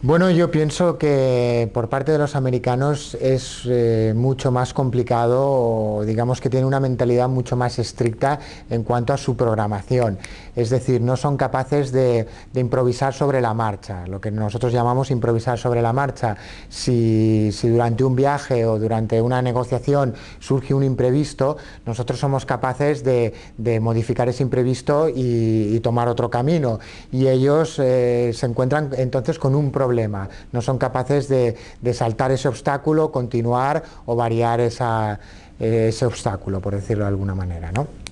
Bueno, yo pienso que por parte de los americanos es eh, mucho más complicado, digamos que tienen una mentalidad mucho más estricta en cuanto a su programación. Es decir, no son capaces de, improvisar sobre la marcha, lo que nosotros llamamos improvisar sobre la marcha. Si, durante un viaje o durante una negociación surge un imprevisto, nosotros somos capaces de, modificar ese imprevisto y, tomar otro camino. Y ellos eh, se encuentran entonces con un problema no son capaces de, saltar ese obstáculo, continuar o variar eh, ese obstáculo, por decirlo de alguna manera. ¿no?